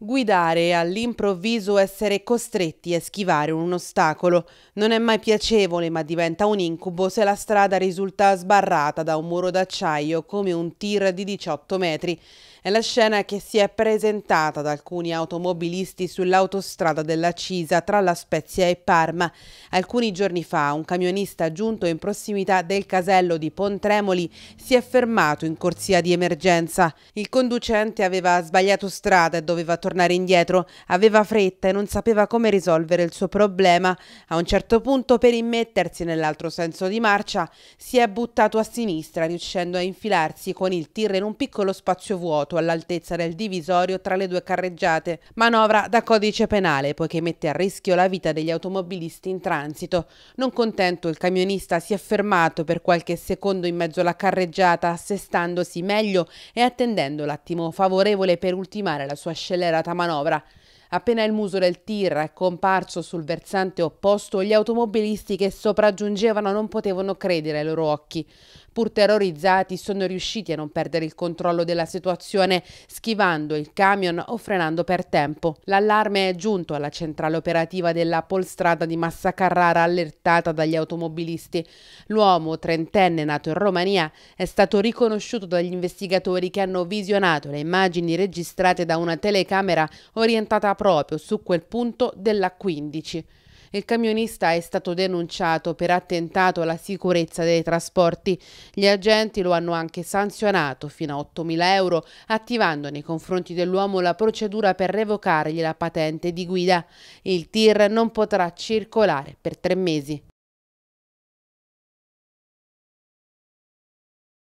Guidare e all'improvviso essere costretti a schivare un ostacolo non è mai piacevole ma diventa un incubo se la strada risulta sbarrata da un muro d'acciaio come un tir di 18 metri. È la scena che si è presentata da alcuni automobilisti sull'autostrada della Cisa tra La Spezia e Parma. Alcuni giorni fa un camionista giunto in prossimità del casello di Pontremoli si è fermato in corsia di emergenza. Il conducente aveva sbagliato strada e doveva tornare tornare indietro, aveva fretta e non sapeva come risolvere il suo problema. A un certo punto, per immettersi nell'altro senso di marcia, si è buttato a sinistra, riuscendo a infilarsi con il tir in un piccolo spazio vuoto all'altezza del divisorio tra le due carreggiate. Manovra da codice penale, poiché mette a rischio la vita degli automobilisti in transito. Non contento, il camionista si è fermato per qualche secondo in mezzo alla carreggiata, assestandosi meglio e attendendo l'attimo favorevole per ultimare la sua scelera deliberata manovra Appena il muso del tir è comparso sul versante opposto, gli automobilisti che sopraggiungevano non potevano credere ai loro occhi. Pur terrorizzati, sono riusciti a non perdere il controllo della situazione, schivando il camion o frenando per tempo. L'allarme è giunto alla centrale operativa della polstrada di Massa Carrara, allertata dagli automobilisti. L'uomo, trentenne, nato in Romania, è stato riconosciuto dagli investigatori che hanno visionato le immagini registrate da una telecamera orientata a proprio su quel punto della 15. Il camionista è stato denunciato per attentato alla sicurezza dei trasporti. Gli agenti lo hanno anche sanzionato fino a 8.000 euro, attivando nei confronti dell'uomo la procedura per revocargli la patente di guida. Il TIR non potrà circolare per tre mesi.